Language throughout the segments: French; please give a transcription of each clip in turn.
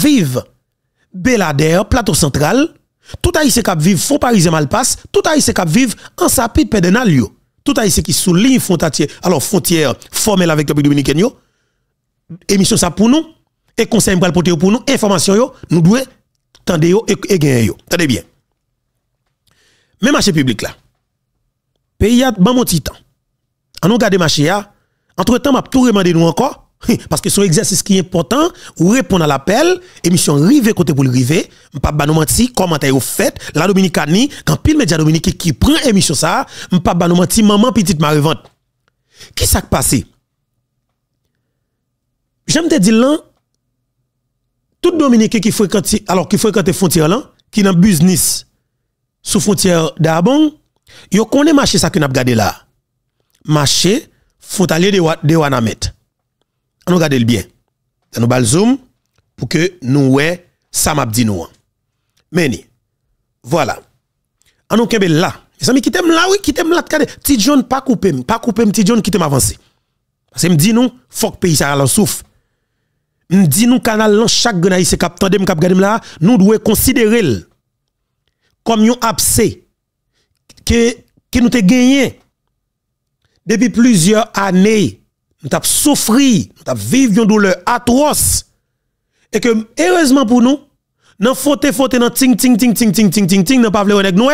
vive Belader, plateau central, tout haïtien qui vive Paris parisien Malpass, tout haïtien qui vive en sapit pédénal yo. Tout haïtien qui souligne frontière, alors frontière formelle avec le pays dominicaine Émission ça pour nous et conseil pour porter pour nous information yo, nous devons tendre yo et, et yo. Tendez bien. Mais marché public là. Pays a bon titan. En on garder marché entre-temps m'a tout remandé nous encore parce que son exercice qui est important, ou répondre à l'appel, émission Rivée côté pour le rivé, m'pa pas menti, commentaire au fait, la Dominicani, quand pile média Dominique qui prend émission ça, m'pa pas menti, maman petite marivante. Qui s'est passé? J'aime te dire là, tout Dominique qui fréquente, alors qui fréquente frontière là, qui dans business, sous frontière d'Abon, yo connaît marché ça que n'a gardé là. Marché, aller de, de Wanamet nous regarder le bien. Nous allons zoom pour que nous ouais ça m'a dit nous. Mais voilà. en nous kembe là. Les amis qui t'aiment là oui, qui t'aiment là regardez, petit John pas coupé, pas coupé petit John qui t'aime avancer. Parce que me dit nous faut que pays ça en souffle. Me dit nous canal chaque grenaille, c'est cap tandem cap regarder là, nous devons considérer comme un abcès que que nous avons gagné depuis plusieurs années nous avons souffert, nous avons vécu une douleur atroce. Et que, heureusement pour nous, nous nos frontières, dans ting ting ting ting ting ting ting ting, nous pas avec nous.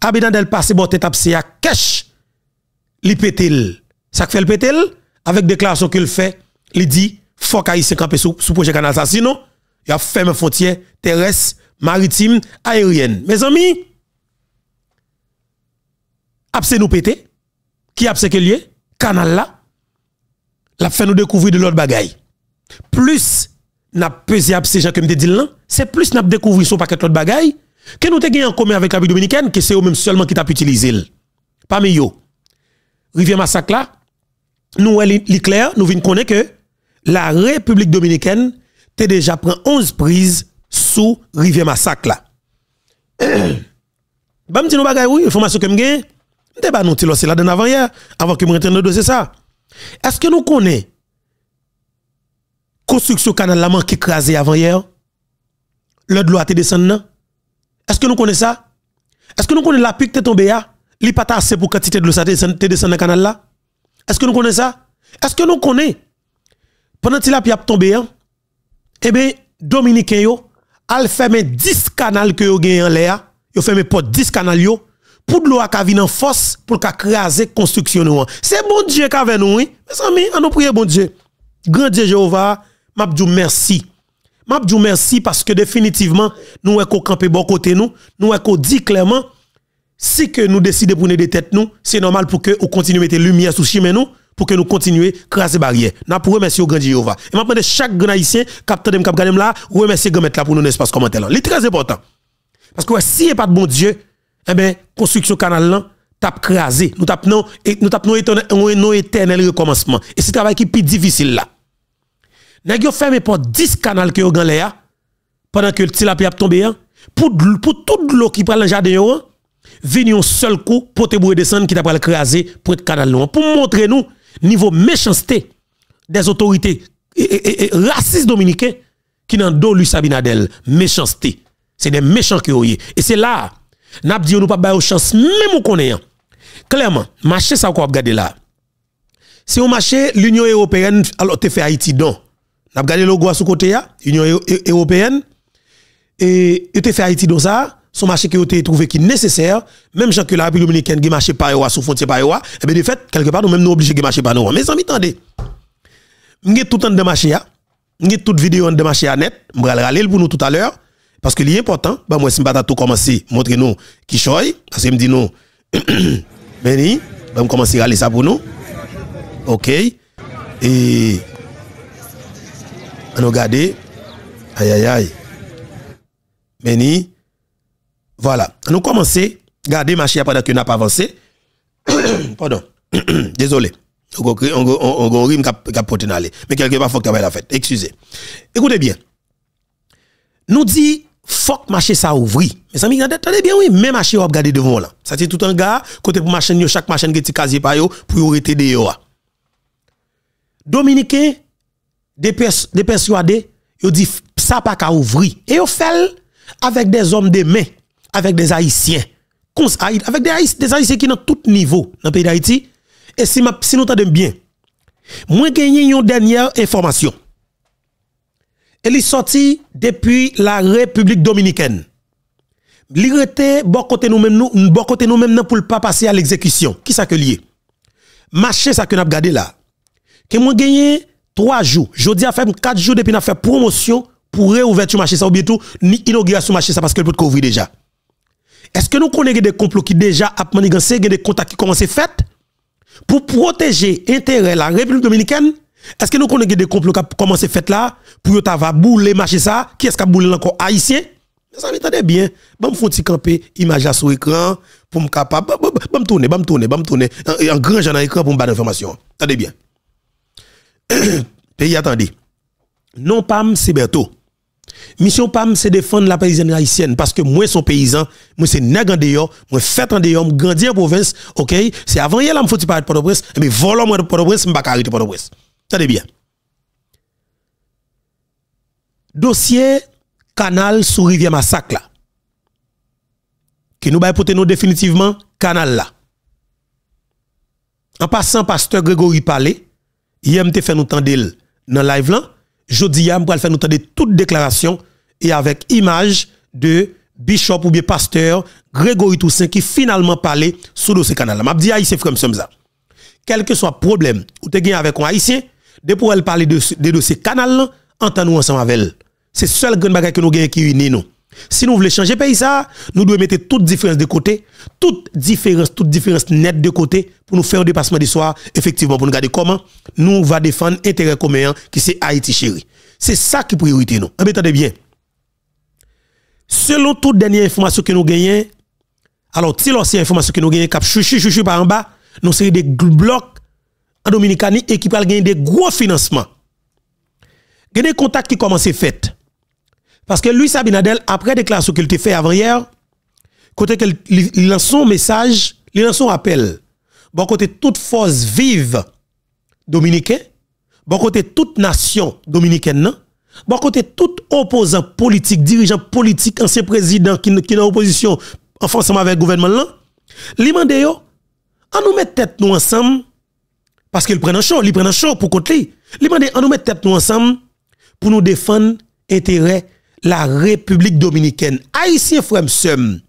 Abidan del passé bon tête à cash. Li pétel. Ça fait le pétel avec déclaration qu'il fait, il dit fuck haïtien camper sous sous projet canal ça sinon il a fermé frontière terrestre, maritime, aérienne. Mes amis, abse nous pété qui abse que lié canal là la fait nous découvrir de l'autre bagaille. Plus n'a pesé ces gens que me dit là, c'est plus n'a découvert ce paquet l'autre bagaille que nous avons en commun avec la République dominicaine que c'est eux même seulement qui t'a utilisé. Parmi eux, rivière massacre là, nous est l'éclair, nous venons connaître que la République dominicaine t'a déjà pris 11 prises sous rivière massacre là. Bah dit nous bagaille oui, information que me gagné. débat nous c'est là dans avant hier avant que me rentre dans le dossier ça. Est-ce que nous connaissons construction canal qui est écrasé avant hier? de loi été descendue? Est-ce que nous connaissons ça? Est-ce que nous connaissons la pique qui est tombée ah? là? Il pas assez pour quantité de l'eau ça descend dans canal là? Est-ce que nous connaissons ça? Est-ce que nous connaissons pendant que la pique est tombée hein, Eh bien, Dominique yo fermé 10 canaux que yo gagne en l'air, yo fermé 10 canaux pour de l'eau qui en force pour craser construction C'est bon Dieu qui avec nous, Mais Mes amis, on nous prie bon Dieu. Grand Dieu Jéhovah, m'a merci. M'a merci parce que définitivement, nous avons campé bon côté nous, nous avons dit clairement si que nous décidons de prendre des têtes nous, c'est normal pour que nous continuions mettre lumière sous chemin nous pour que nous continuions craser barrière. N'a pour remercier au grand Jéhovah. Et maintenant chaque grand haïtien capteur cap remercier grand là pour nous espace commentaire C'est très important. Parce que si il a pas de bon Dieu, eh bien, construction canal là, tap crasé. Nous tapons et nous tapons éternel, recommencement. Et c'est travail qui est plus difficile là. Nèg yo fermé pour 10 canaux que nous dans l'air pendant que le tilapia est tombé hein. pour pour toute l'eau qui dans le jardin yo hein. venir un seul coup pour te descendre qui t'a pas crasé pour être canal loin pour montrer nous niveau méchanceté des autorités et, racistes dominicaines qui n'ont dos Luis méchanceté c'est des méchants qui ont et c'est là N'a dit nous pas bailler chance même ou connaît. Clairement, marché ça qu'on regarder là. Si on marché l'Union européenne alors te fait Haïti don. N'a regardé logo à ce côté là, Union européenne et te fait Haïti don ça. Son marché qui e ben a été trouvé qui est nécessaire, même gens que la République dominicaine qui marché par sous frontière par et bien de fait, quelque part, nous même nous obligés de marcher par nous. Mais amis, tendez Nous tout en de marché, nous toute vidéo en de marché à net, nous allons aller pour nous tout à l'heure. Parce que l'important, bah moi, si je tout commencer, montrez-nous qui choy, parce que me dit non, ben Béni, bah vais commencer à aller ça pour nous. Ok. Et, on regarde, aïe aïe aïe. Béni, ben voilà. Nous commencer, garder chère pendant que n'a pas avancé. Pardon. Désolé. On on aller. Mais quelque part, faut que tu la fête. Excusez. Écoutez bien. Nous dit Fok marché ça ouvri. Mes amis, attendez bien oui, même marché on devant là. Ça c'est tout un gars côté pour machine chaque machine qui est casier pa yo pour y de dehors. Dominicain des des persuadés, yo dit ça pas qu'à ouvrir et yo fait avec des hommes de main, avec des haïtiens. avec des haïtiens, des haïtiens qui dans tout niveau dans le pays d'Haïti. Et si, ma, si nous t'entendons bien, moi gagné une dernière information. Elle est sortie depuis la République dominicaine. L'irrité, bon côté nous-mêmes, nous, bon côté nous-mêmes, pour ne pas passer à l'exécution. Qui ça que lié? Marché, ça que nous avons gardé là. Que moi gagné trois jours. Jeudi a fait 4 jours depuis nous fait promotion pour réouverture marché ça ou tout ni inauguration marché ça parce que peut couvrir déjà. Est-ce que nous connaissons des complots qui déjà a commencé des contacts qui commencent faire pour protéger l'intérêt de la République dominicaine est-ce que nous connaissons des complots qui ont commencé fait là pour que va bouler marcher ça Qui est-ce qui a boulé encore haïtien Mais ça m'entendait bien. Bon me font camper image à sur écran pour me capable bon me tourner, bon me tourner, bon me tourner en grand ai écran pour me donner information. Attendez bien. Pays attendez. Non pam c'est Berto. Mission PAM, c'est défendre la paysanne haïtienne. Parce que moi, son paysan, moi, c'est nègre en dehors, moi, fait en dehors, grandi en province, ok? C'est avant hier, là, me faut-il parler de Port-au-Prince, mais volant de Port-au-Prince, je ne pas arrêter Port-au-Prince. Tenez bien. Dossier canal sous rivière massacre là. Qui nous va porter nous définitivement canal là. En passant pasteur Grégory Palé, Il aime fait nous tendre dans live là, jodi a m'pral faire nous tendre toute déclaration et avec image de bishop ou bien pasteur Grégory Toussaint qui finalement parlait sous dossier canal là. M'a dit haïtien comme ça. Quel que soit problème ou te gagne avec un haïtien, pour elle parler de, de dossier canal, entendons ensemble avec elle. C'est seul grand bagage que nous avons qui unit nous. Si nous voulons changer pays nous devons mettre toute différence de côté, toute différence, toute différence nette de côté pour nous faire un dépassement du soir, effectivement, pour nous garder comment nous va défendre l'intérêt commun qui c'est Haïti chérie C'est ça qui est priorité nous. Ah, toutes bien. Selon toute dernière information que nous gagnons, alors si l'ancienne information que nous gagnons, cap chuchu chuchu par en bas, nous série des blocs en Dominicanie et qui va gagner des gros financements. Il y a des contacts qui commencent à faire. Parce que lui Sabinadel, après déclaration qu'il a fait avant-hier, côté qu'il lance son message, il lance son appel. Bon côté toute force vive dominicaine, bon côté toute nation dominicaine, bon côté tout opposant politique, dirigeant politique, ancien président qui est en opposition en France avec le gouvernement là, lui yo, on nous mettre tête nous ensemble parce qu'il prend un chaud, il prend un pour côté. Il demande nous mettre tête nous ensemble pour nous défendre intérêt la République dominicaine. Haïtien frère sem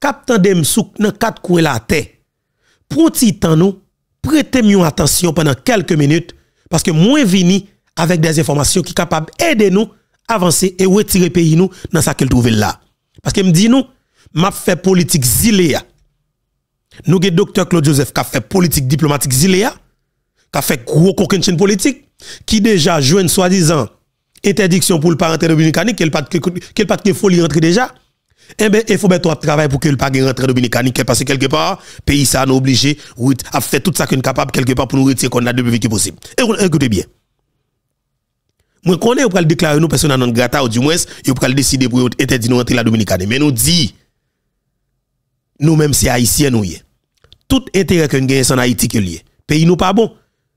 captain dem souk dans quatre coins la terre. nous, prêtez attention pendant quelques minutes parce que moins vini avec des informations qui capables d'aider nous avancer et retirer pays nous dans ce qu'il trouve là. Parce qu'il me dit nous, m'a fait politique zilea. Nous avons docteur Claude Joseph qui a fait politique diplomatique ziléa, qui a fait gros coquin politique, qui déjà joue une soi-disant interdiction pour le parent Dominicanique, qu'il pas de folie rentrer déjà. Eh bien, il faut mettre au travail pour qu'il pas de Dominicanique, dominicaine, parce que quelque part, pays ça nous obligé à faire tout ça qu'il est capable, quelque part, pour nous retirer qu'on a de plus qui possible. Écoutez bien. Moi, on est, on déclarer nous personne non grata, ou du moins, on peut décider pour interdire nous rentrer la dominicaine. Mais nous dit, nous-mêmes, c'est haïtien, nous y tout intérêt que nous gagnons en Haïti que lié. Pays nous pas bon.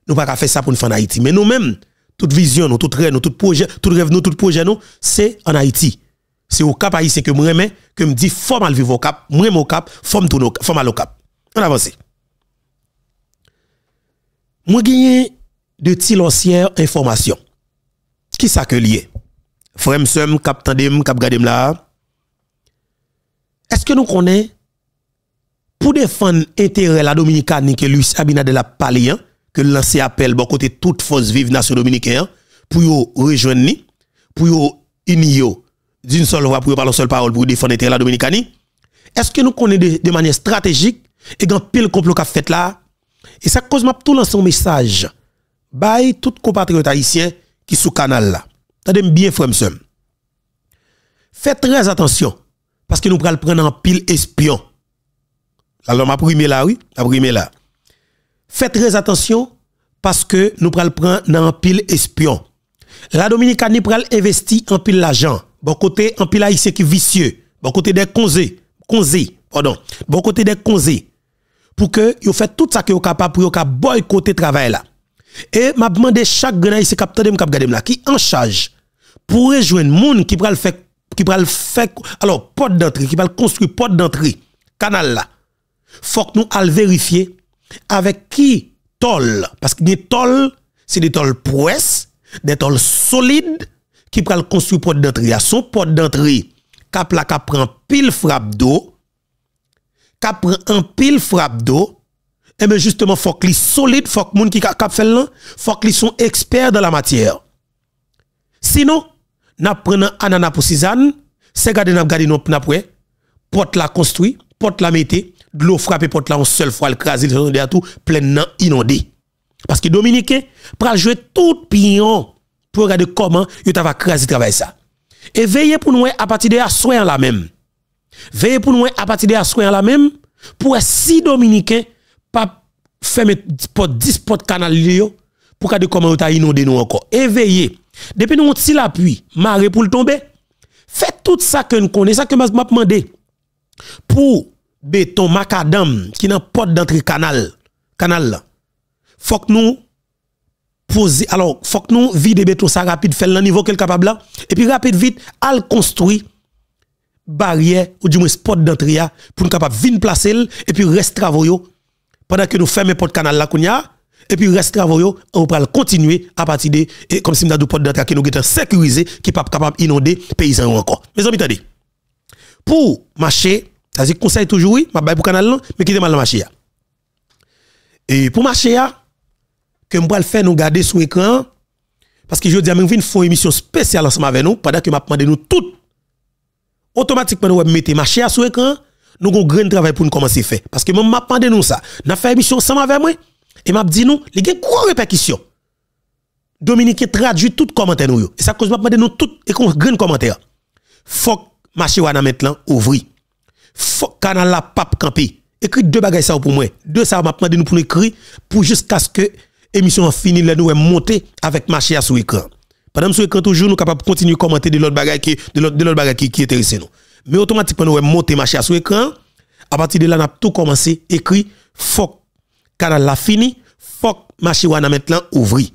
Nous pas faire ça pour nous faire en Haïti. Mais nous-mêmes, toute vision, nous, tout rêve, nous, tout projet, tout rêve, nous, tout projet, nous, c'est en Haïti. C'est au cap haïti que je me que me dit, faut mal vivre au cap, moi au cap, faut mal au cap. On avance. Moi, gagne de anciens informations. Qui ce que lié? avez? Fremsem, cap tandem, cap gadem là. Est-ce que nous connaissons pour défendre l'intérêt de la Dominicaine que Luis de a parlé, hein, que lancer appel bon côté toute force vive nation dominicaine pour rejoindre pour unir d'une seule voix pour parler seule parole pour défendre l'intérêt de la Dominicaine. Est-ce que nous connaissons de, manière stratégique et grand pile complot qu'a fait là et ça cause m'a tout dans un message bye tout compatriote haïtien qui sous canal là. Tendez bien frère Faites très attention parce que nous prenons prendre en pile espion alors, m'a primé là, oui, m'a primé là. Faites très attention parce que nous prenons prendre dans pile espion. La Dominicanie pral investi en pile l'argent. Bon côté en pile haïtien qui vicieux. Bon côté des conseils, conzé pardon. Bon côté des conseils pour que yo fait tout ça que vous capable pour yo capable boycotter travail là. Et m'a demandé chaque grand ici de tande cap là qui en charge pour rejoindre monde qui pral faire qui pral faire alors porte d'entrée qui pral construire porte d'entrée canal là faut que nous allons vérifier avec qui tol, parce que des tol, c'est des tol prouesses, des tol solides, qui pral construire porte d'entrée. Son porte d'entrée, cap la cap prend pile frappe d'eau, cap prend un pile frappe d'eau, et eh bien justement, faut que les solides, faut que les qui cap fait là, faut qu'ils sont experts dans la matière. Sinon, nous prenons ananas pour c'est garder n'a garder n'a porte la construit, porte la mettre, de l'eau frappe porte là une seule fois, le craser, le tout, pleinement inondé. Parce que Dominicain, pral jouer tout pion pour regarder comment il va crasé, travail ça. Et veillez pour nous à partir de la soin la même. Veillez pour nous à partir de la soin la même pour si Dominicain pas fermer porte 10 porte canal pour regarder comment t'a inondé nous encore. Et veillez. Depuis nous on la pluie, marée pour le tomber. Faites tout ça que nous connaissons, ça que m'a demandé. Pour béton macadam qui n'a pas d'entrée canal canal là faut que nous poser alors faut que nous vide béton ça rapide faire le niveau qu'elle capable là et puis rapide vite al construire barrière ou du moins spot d'entrée hein, pour nous capable venir placer et puis reste travaux pendant que nous fermons porte canal là kounya et puis reste travaux on va continuer à partir de et comme si nous avons porte d'entrée qui nous était sécurisé qui pas capable inonder paysan encore mes amis attendez pour marcher ça dit conseil toujours oui, m'a bail pour canal mais qui mal marché Et pour marché que m'pa le faire nous garder sous écran parce que je dis à faire une émission spéciale ensemble avec nous pendant que m'a demandé nous tout automatiquement nous mettre marché sous écran nous avons un grand travail pour nous commencer à faire. Parce que même m'a demandé nous ça. N'a fait émission ensemble avec moi. Et m'a dit nous, il y a une répercussion. Dominique traduit tout commentaire nous. Et ça cause m'a demandé nous tout et qu'on grand commentaire. Faut marché wa soit maintenant ouvri. Fok canal la pape campé. Écrit deux bagages ça pour moi. Deux ça m'a demandé nous pour écrire pour jusqu'à ce que émission fini là nous monter avec marché à sous écran. Pendant sur écran toujours nous capable continuer commenter de l'autre bagage qui de l'autre de bagage qui qui intéresse nous. Mais automatiquement nous monter marché à sous écran. À partir de là, on a tout commencé écrit Fok canal la fini, Fok marché maintenant ouvri.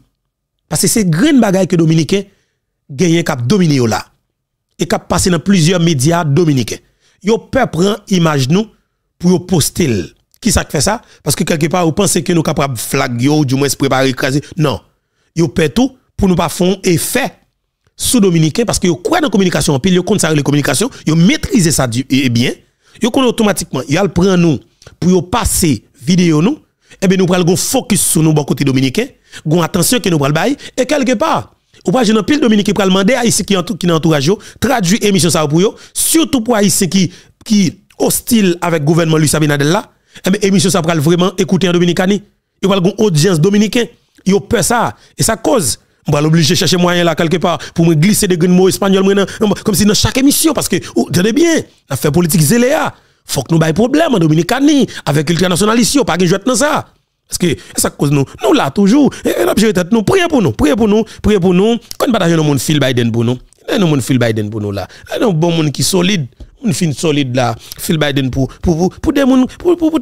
Parce que c'est grande bagage que dominicain gagné cap dominé là et cap passé dans plusieurs médias dominicains yo peut prendre image nous pour poster qui ça fait ça parce que quelque part vous pensez que nous capable de flaguer ou du moins se préparer écraser non yo peut tout pour nous pas faire effet sous dominicain parce que yo croit la communication puis yo compte ça les communications yo maîtriser ça et e bien Ils connaît automatiquement Ils prend nous pour yo passer vidéo nous eh bien nous prenons focus sur nous bon côté dominicain gon attention que nous le bail et quelque part ou pas, j'ai une pile Dominique qui peut demander à ici qui entourage, traduit émission ça pour eux, surtout pour ici qui, qui hostile avec le gouvernement Luis Sabinadella. là. Et eh ben, émission ça pral vraiment écouter en Dominicani. Il pral une audience dominicaine. Il peur ça. Et ça cause. On va l'obliger de chercher moyen là quelque part pour me glisser des mots espagnols comme si dans chaque émission parce que tenez bien l'affaire politique zéléa faut que nous baille problème en Dominicani avec nationalistes. pas de jouet dans ça parce que ça cause nous, nous là toujours, et l'objet tête nous, priez pour nous, priez pour nous, priez pour nous. Quand nous nos monde Phil Biden pour nous, nos monde Phil Biden pour nous là. un un bon monde qui solide, une fin solide là, Phil Biden pour pour pour pour des pour pour pour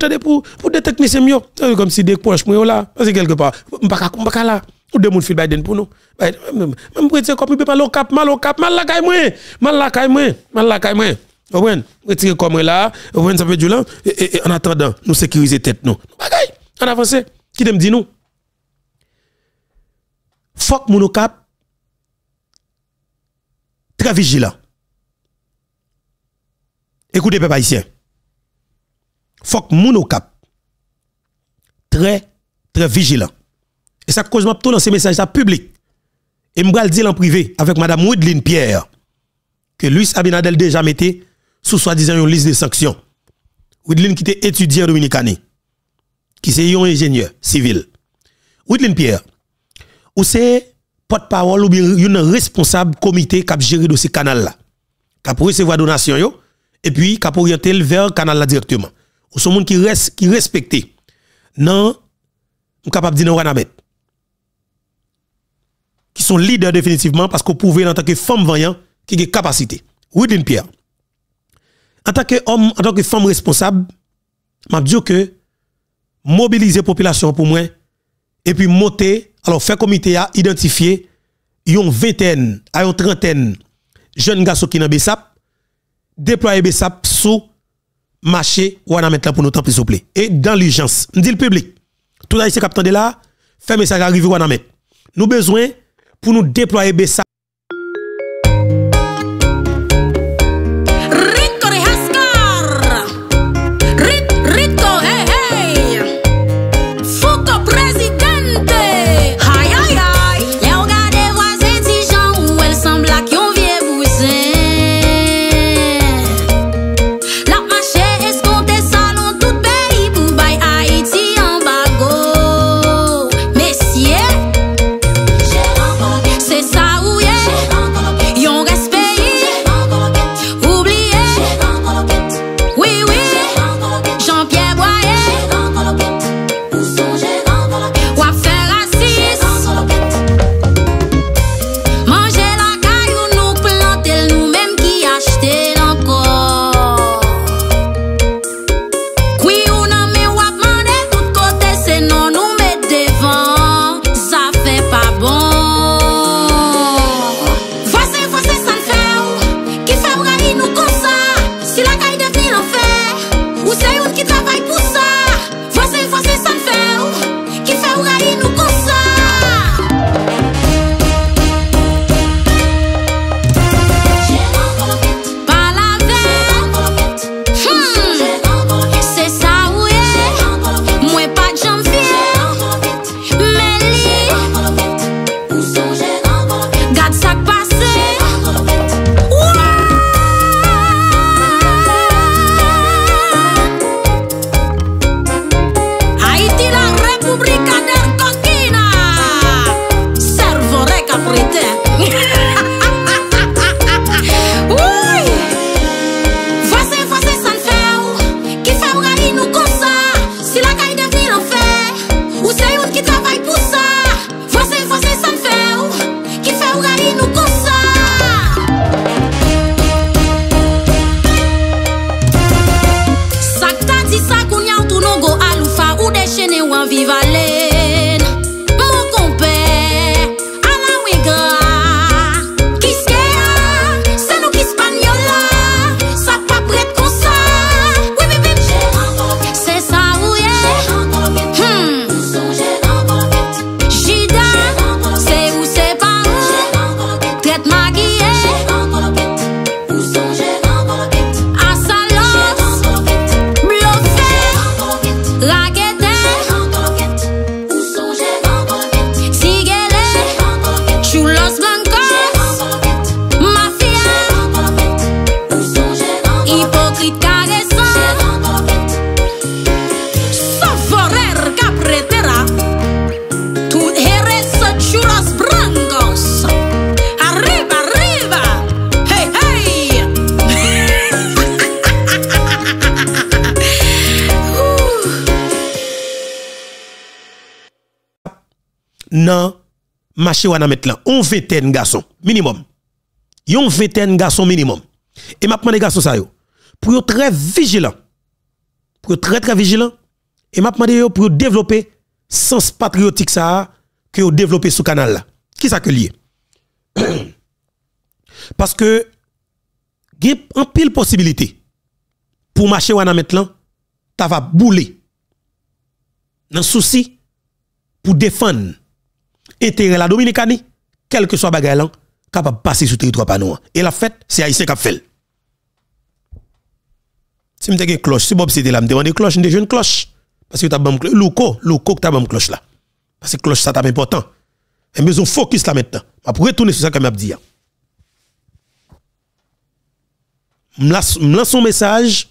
pour des techniciens mieux. comme si des poches moi là, parce que quelque part, on pas pas là. Ou des moun Phil Biden pour nous. Même retirer comme mal au cap, mal au cap, mal la caille moi, mal la caille moi, mal la caille moi. Vous comprenez? Retirer comme là, vous comprenez ça fait du là, en attendant, nous sécuriser tête nous. En Qui qui te dit nous Fok moun très vigilant. Écoutez, peuple haïtien. Faut très très vigilant. Et ça cause m'a dans lancer messages à public. Et m'bral dit en privé avec madame Woodline Pierre que Luis Abinadel déjà mettait sous soi-disant une liste de sanctions. Woodline qui était étudiant dominicani qui c'est un ingénieur civil. Widlin Pierre, ou c'est porte-parole ou bien un responsable comité qui a géré ce canal là, qui a recevoir donation yo, et puis qui a orienter vers canal là directement. Ou son monde qui reste qui respecte. Non, capable de dire non Qui sont leaders définitivement parce qu'on pouvait en tant que femme vaillant qui a capacité. Widlin Pierre. En tant que homme, en tant que femme responsable, m'a dit que mobiliser population pour moi et puis monter alors faire comité à identifier une vingtaine à une trentaine jeunes gars qui dans BESAP déployer BESAP sous marché ou à mettre là pour nous temps s'il et dans l'urgence me dit le public tout là ici capteur de là fait message arrivé ou à nous besoin pour nous déployer BESAP marché wana mettre on vingtaine garçon minimum. Yon vingtaine garçon, minimum. Et ma les garçon ça yo, pour être très vigilant. Pour être très très vigilant et m'a demandé yo pour développer sens patriotique ça que yon développer sous canal là. Qui ça que lié Parce que il y a pile possibilité pour marcher wana maintenant, tu va bouler dans souci pour défendre intérêt la Dominicani, quel que soit bagay capable de passer sur le territoire panou. Et la fête, c'est Haïtien qui fait. Si je une cloche, si Bob c'était là, me demande cloche, je une cloche. Parce que tu as une cloche. Louko, Louko, tu as une cloche là. Parce que cloche, ça t'as important. Et mais on focus là maintenant. Je vais retourner sur ça que je dit. Je lance un message,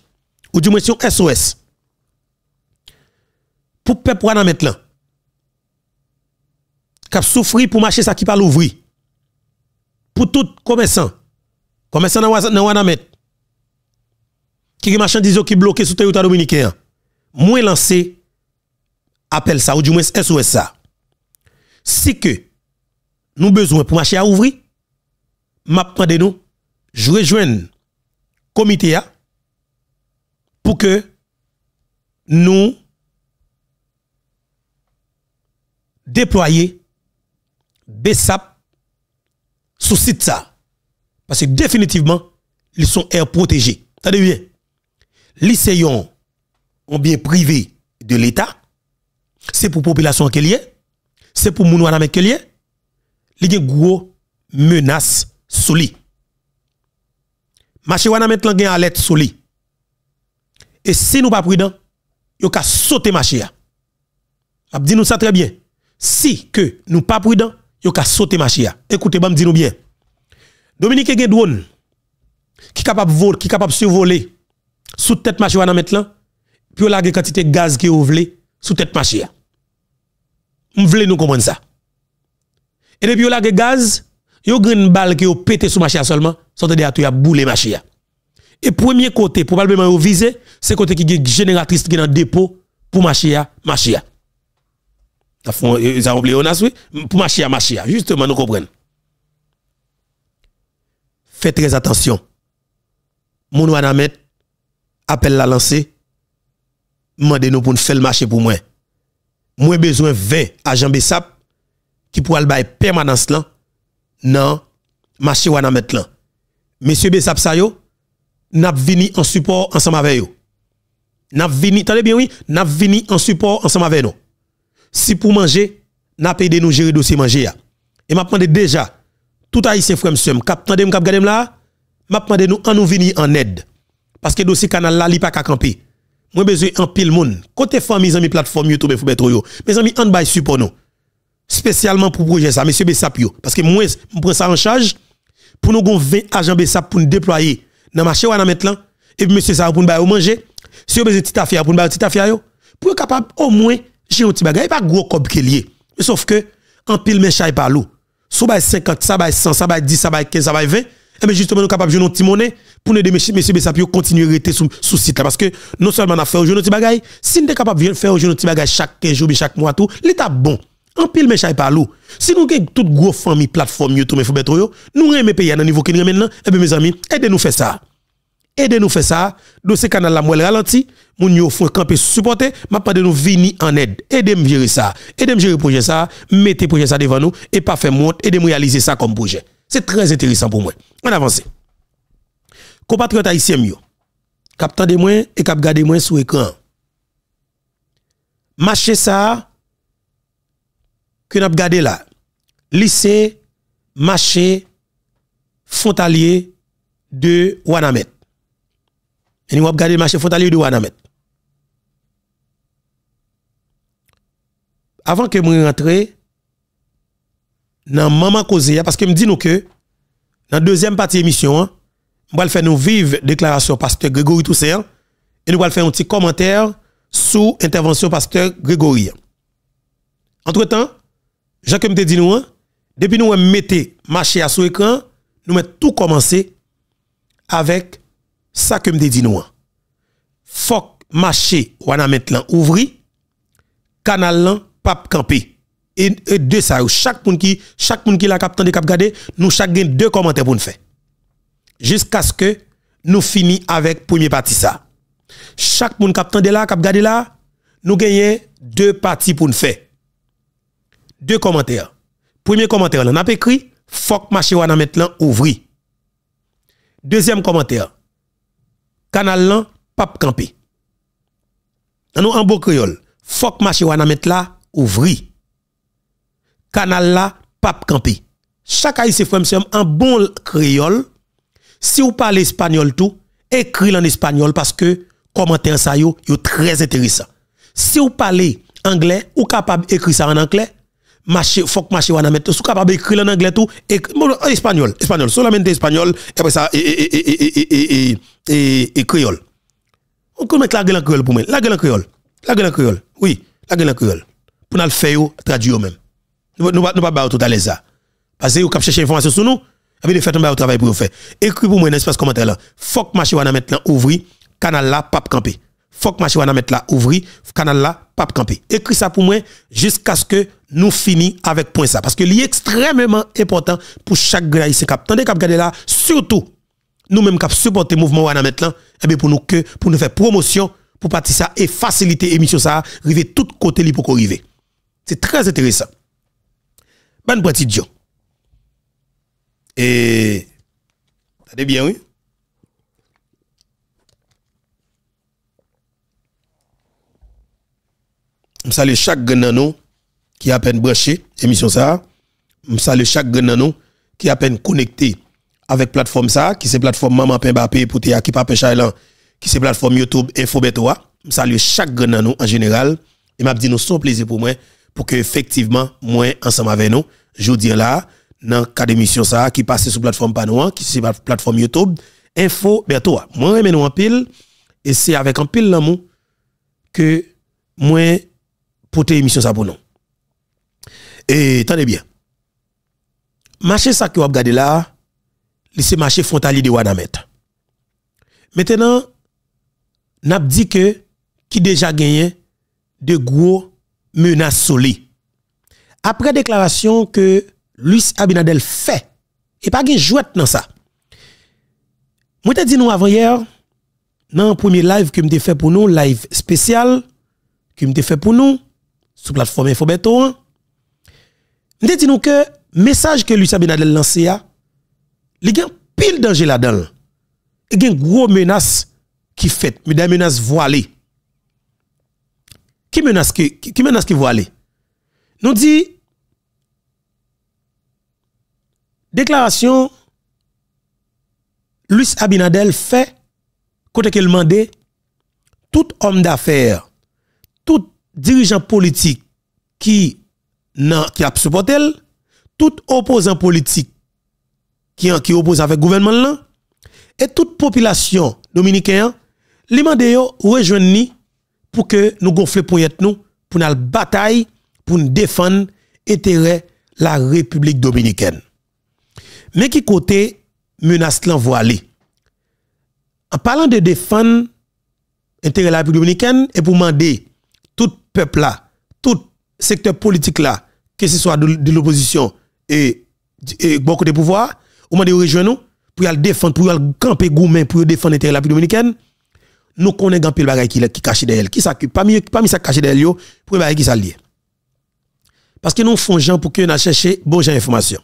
ou du moins SOS. Pour le peuple, mettre là qui souffrir pour marcher ça qui parle l'ouvrir. Pour tout commerçant. Commerçant dans Wanamet. Qui est marchandise qui bloqué sur territoire dominicain. Moi lancé appel ça ou du moins SOS ça. Si que nous besoin pour marcher à ouvrir, m'a nous je rejoins comité pour que nous déployer BESAP sous site ça. Parce que définitivement, ils sont air protégés. T'as bien? Lycées ont bien privé de l'État. C'est pour population qu'ils C'est pour les gens qui y est. Il y a une grosse menace sur lui. Marché met maintenant gen alerte sur lui. Et si nous pas prudents, yo ka sauter marché Abdi nous ça très bien. Si que nous pas prudents, yo ka sauter Machia. écoutez bam dis nous bien Dominique gen drone qui capable voler qui capable survoler sous tête machia dans maintenant puis la quantité de gaz qui vous sous tête machia. on voulez nous comprendre ça et depuis la gaz yo une balle qui vous pété sous Machia seulement sont de à tout a bouler Machia. et premier côté probablement visé, vise, c'est côté qui est génératrice qui est dans dépôt pour Machia, Machia. Euh, ils ont oublié a oui. Pour marcher à marcher, justement, nous comprenons. Faites très attention. Mon Anamet, appelle la lancer, mandez nous pour nous faire le marché pour moi. Moi, besoin 20 agents Bessap qui pourraient bailler permanence là, non, marché Anamet là. Monsieur Bessap, ça yo, n'a vini en support ensemble avec yo. N'a vini, attendez bien oui, n'a vini en support ensemble avec nous si pour manger, n'a pas aidé nous gérer dossier manger. Et m'a demandé déjà, tout ici frère monsieur, cap tandem cap là, m'a demandé nous en nous venir en aide. Parce que dossier canal là, li pas qu'à camper. Moi besoin en pile monde. Côté famille, amis plateforme YouTube faut mettre yo. Mes amis en bail support nous. Spécialement pour projet ça, monsieur Bessapio. Parce que moi, je prends ça en charge pour nous 20 agents Bessap pour nous déployer dans le marché ou dans Et monsieur ça pour nous manger. Si vous avez une petite affaire pour nous petite affaire yo. Pour capable au moins j'ai un petit bagage, pas gros cob qui lié. Sauf que, en pile mes par l'eau. sous bay 50, ça être 100, ça bay 10, ça bay 15, ça bay 20. Et bien justement, nous sommes capables de jouer un petit monnaie pour nous dire, messieurs, ça peut continuer à rester sous ce site. Là. Parce que non seulement on a fait un petits bagage, si nous sommes capables de faire un petit bagage chaque 15 jours, chaque mois, tout, l'état bon. En pile mes chai par l'eau. Si nous avons toute grosse famille, plateforme, youtube, mais faut mettre nous aimons payer à un niveau que nous maintenant, et eh bien mes amis, aidez-nous faire ça. Aidez nous faire ça. ce canal la moelle ralenti. Moun yo font camper supporter. Ma pas de nous venir en aide. Aidez nous gérer ça. Aidez moi gérer projet ça. Mettez projet ça devant nous et pas faire monte. Aidez nous réaliser ça comme projet. C'est très intéressant pour moi. On avance. Compatriotes haïtiens yo. capteur de moi et cap garder moi sur écran. Marché ça que n'a gardé là. Lycée marché frontalier de Wanamet. Et nous avons regardé le marché frontalier de Wanamet. Avant que je rentre dans Maman cause. parce que me dis que dans la deuxième partie de l'émission, nous vais faire nos déclaration déclarations pasteur Grégory Toussaint et nous allons faire un petit commentaire sous intervention pasteur Grégory. Entre-temps, Jacques me dit nous, depuis nous le marché à sous écran, nous avons tout commencé avec ça que me dit nous. Faut marché wana maintenant ouvri canal lan pas camper. Et, de ça chaque monde qui chaque monde qui la cap tande cap garder, nous chaque gain deux commentaires pour nous faire. Jusqu'à ce que nous finissions avec premier partie ça. Chaque monde cap tande là cap garder là, nous gagnons deux parties pour nous faire. Deux commentaires. Premier commentaire, on a écrit, fuck marché wana maintenant ouvri. Deuxième commentaire, canal là, pap campé Nous, en beau créole, fok marché wana met là, ouvri. Canal là, pas camper. Chaque haïtien frère un bon créole, si vous parlez espagnol tout, écrit en espagnol parce que commentaire ça yo, yo très intéressant. Si vous parlez anglais, ou capable d'écrire ça en anglais, marché fok marché wana met sou capable d'écrire en anglais tout et en espagnol, espagnol, solamente espagnol et après ça et, et, et, et e, e, e, et, créole. On peut mettre la gueule en créole pour moi. La gueule en créole. La gueule en créole. Oui, la gueule en créole. Pour nous le faire, traduire même. Nous ne pouvons pas tout à l'aise. Parce que vous avez cherché information sur nous. Et puis, faites un travail pour vous faire. Écris pour moi dans espace commentaire là. Faut que ma mettre là ouvri, canal là, pape campé. Faut que ma mettre là ouvri, canal là, pape campé. Écris ça pour moi jusqu'à ce que nous finissions avec point ça. Parce que c'est extrêmement important pour chaque gars ici. Tendez cap regarder là, surtout nous-mêmes qui supporter le mouvement Wana maintenant, eh bien pour nous que, pour nous faire promotion, pour partir ça et faciliter l'émission ça, arriver tout côté côtés pour arriver. C'est très intéressant. Bonne petite Et, attendez bien, oui? Je salue chaque grenano qui a peine branché, émission ça. Je salue chaque grenano qui a peine connecté avec plateforme ça, qui c'est plateforme Maman Pembapé pour qui pas qui c'est plateforme YouTube Infobetoa. Je salue chaque grand nous en général. Et m'a dit nous son plaisir pour moi pour que effectivement moi ensemble avec nous, je vous dis là dans cas d'émission ça qui passe sur plateforme panouan qui c'est plateforme YouTube Info Betoa. Moi remets nous en pile et c'est avec un pile l'amour que moi pour émission ça pour nous. Et tenez bien. Marché ça que vous regardez là, c'est marché frontalier de Wanamet. Maintenant, n'a dit que qui déjà gagné de gros menaces solides. Après déclaration que Luis Abinadel fait, et pas de jouet dans ça. Moi t'ai dit nous avant hier dans le premier live que m'te fait pour nous, live spécial que m'te fait pour nous sur plateforme Infobeto. Hein, m'te dit nous que message que Luis Abinadel lancé à hein, il y a pile danger là-dedans. Il y a une grosse menace qui fait, mais des menaces voilées. Qui menace qui, qui menace qui voilée? Nous dit déclaration Luis Abinadel fait côté qu'il demandait tout homme d'affaires, tout dirigeant politique qui qui a supporté tout opposant politique qui, qui oppose avec le gouvernement là. Et toute population dominicaine, ...les mande yo rejoindre pour que nous gonfler pour nous, pour nous bataille, pour nous défendre intérêt la République dominicaine. Mais qui côté menace l'envoi En parlant de défendre intérêt la République dominicaine et pour demander tout peuple là, tout secteur politique là, que ce soit de, l'opposition et, beaucoup de pouvoir, au m'a dit rejoindre nous, pour aller défendre, pour aller camper goumen pour défendre l'intérêt de la République dominicaine, nous connaissons un peu de bagaille qui, qui cache derrière. Qui s'occupe parmi, parmi ça caché derrière, yo, pour bagaille qui ça Parce que nous faisons gens pour que nous cherchions bon gens information.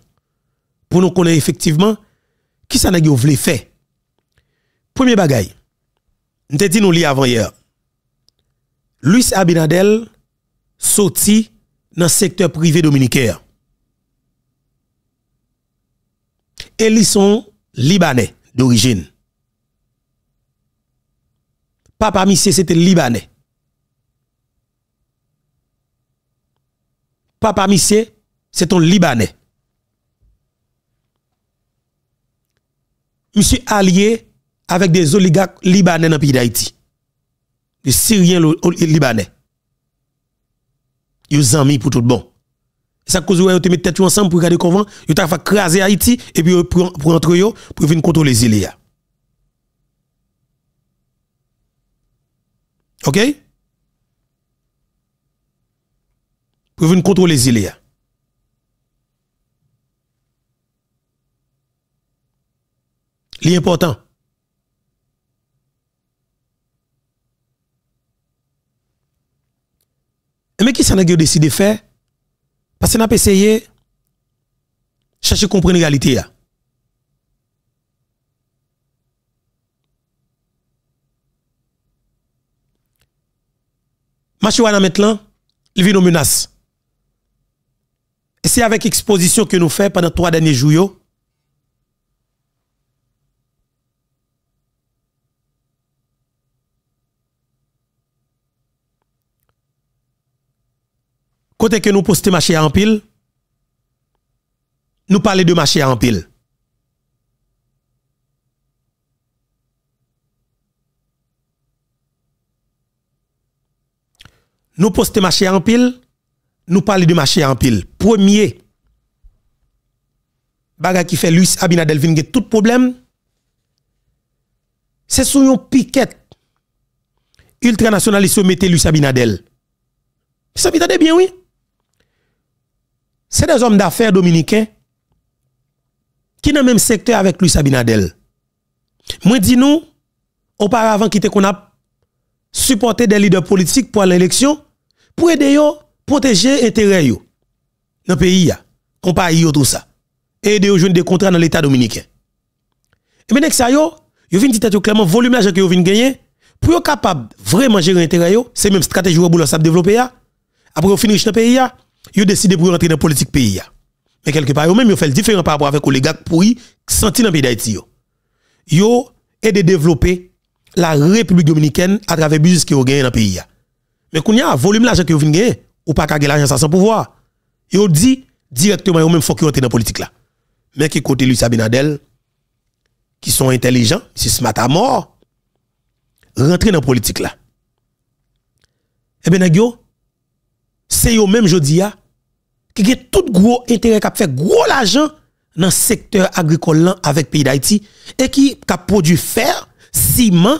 Pour nous connaître effectivement qui ça n'a voulu faire. Premier bagaille. Nous t'ai dit nous li avant hier. Luis Abinadel sorti dans le secteur privé dominicain. et ils sont libanais d'origine. Papa Missé, c'était libanais. Papa Missé, c'est un libanais. suis allié avec des oligarques libanais dans le pays d'Haïti. Des Syriens libanais. Ils ont mis pour tout bon ça cause où te t'es tête ensemble pour regarder comment ils t'as fait craser Haïti et puis pour entre eux pour venir contrôler les îles OK Pour venir contrôler les îles L'important Mais qui s'en n'a décidé de faire parce que nous avons essayé de chercher à comprendre la réalité. Machiwana maintenant, il vit nos menaces. Et c'est avec exposition que nous faisons pendant trois derniers jours, Soteke nou poste ma chè anpil, nou pale de ma chè anpil. Nou poste ma chè anpil, nou pale de ma chè anpil. Premier, baga ki fe luis Abinadel vin gen tout problem, se sou yon piket ultranasyonalis se mette luis Abinadel. Se vitade bien wè. c'est des hommes d'affaires dominicains qui dans le même secteur avec Luis Sabinadel. Moi dis nous, auparavant qui qu'on a supporté des leaders politiques pour l'élection, pour aider à protéger intérêt yo dans le pays, compagnie tout ça. Et aider aux jeunes des contrats dans l'État dominicain. Et maintenant que ça yo, yo vient dire clairement volume l'argent que yo vient gagner pour yo capable vraiment gérer intérêt yo, c'est même stratégie que ça développer après yo finir dans le pays ils ont décidé pour rentrer dans la politique pays. Mais quelque part, ils même fait différent par rapport avec les gars pour y sentir dans le pays d'Haïti. Ils ont aidé développer la République dominicaine à travers le business qu'ils ont gagné dans le pays. Mais quand il y a un volume d'argent qu'ils ont gagné, ou pas gagner l'argent sans pouvoir. Ils ont dit directement, ils ont même faut qu'ils rentrent dans la politique. là. Mais qui côté Luis Abinadel, qui sont intelligents, si ce matin mort, rentrer dans la politique là. Eh bien, c'est eux même jodi ah, qui a tout gros intérêt qui fait gros l'argent dans le secteur agricole avec pays d'Haïti et qui a produit fer, ciment,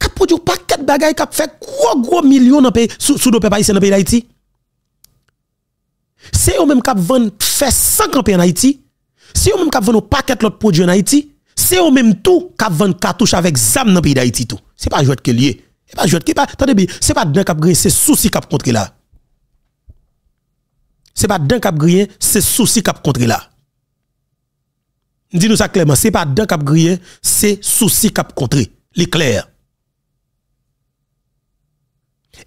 qui a produit un paquet de bagages qui fait gros gros millions dans pays sous le pays dans pays d'Haïti. C'est eux même qui vendu fer 50 en Haïti. C'est eux même qui vendu un paquet de produits en Haïti. C'est eux même tout qui des cartouches avec zam dans pays d'Haïti tout. C'est pas jouet que lié. C'est pas jouet qui pas attendez bien, c'est pas d'un qui a c'est souci qui a contre là c'est pas d'un cap grillé, c'est souci cap contre là. Dis-nous ça clairement, c'est pas d'un cap grillé, c'est souci cap contre. L'éclair.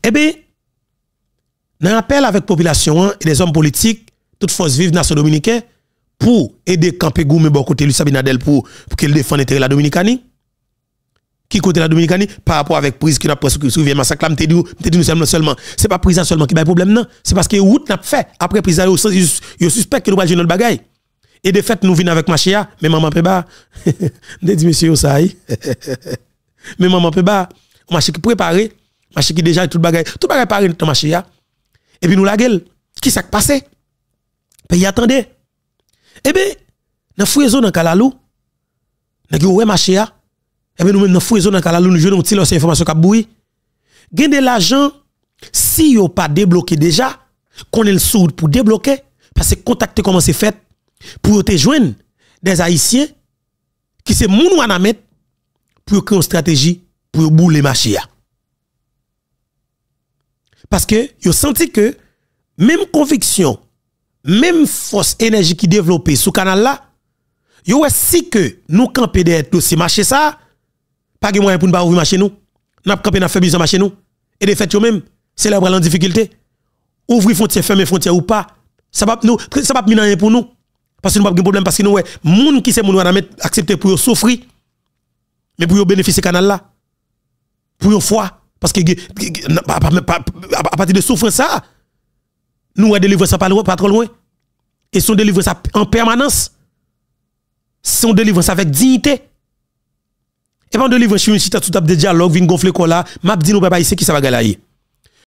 Eh bien, dans appel avec population hein, et les hommes politiques, toute force vive nation dominicaine, pour aider Campé Goumé bon côté Luis pour, qu'il défende la Dominicanie qui côté la Dominicanie par rapport avec prise qui n'a pas souvient massacre là m'te nous seulement seulement c'est pas prison seulement qui a problème non c'est parce que route n'a fait après prison au sens il suspect que nous pas le notre bagaille et de fait nous venons avec machia mais maman peba pas dit monsieur ça mais maman peba Machia qui préparé marché qui déjà tout bagaille tout bagaille paré dans machia et puis nous la gueule qui s'est passé pays attendez et eh bien dans fouezo dans kalalou n'a qui ouais machia et eh bien nous même dans foison dans là nous jeunes on ces informations qui boui. Gain de l'argent si yo pas débloqué déjà, qu'on est le sourd pour débloquer parce que contacter comment c'est fait pour te joindre des haïtiens qui c'est moun wanamet pour créer une stratégie pour bouler marché parce que yo senti que même conviction même force énergie qui développée sous canal là yo si que nous camper derrière dossier marché ça pas de moyen pour ne pas ouvrir marché nous. N'a pas fait business marché nous. Et de fait, même, c'est là où en difficulté. Ouvrir frontières, fermer frontières ou pas, ça va nous, ça va rien pour nous. Parce que nous pas de problème, parce que nous, les gens qui sont accepter pour souffrir, mais pour bénéficier de canal là. Pour une fois. Parce que à partir de souffrance, ça, nous, on délivre ça pas, trop loin. Et si délivrer ça en permanence, Son délivrer ça avec dignité, et pendant le livre, je suis un tout de dialogue, vin gonfler quoi là, m'a dit nous papa ici qui ça va galayer.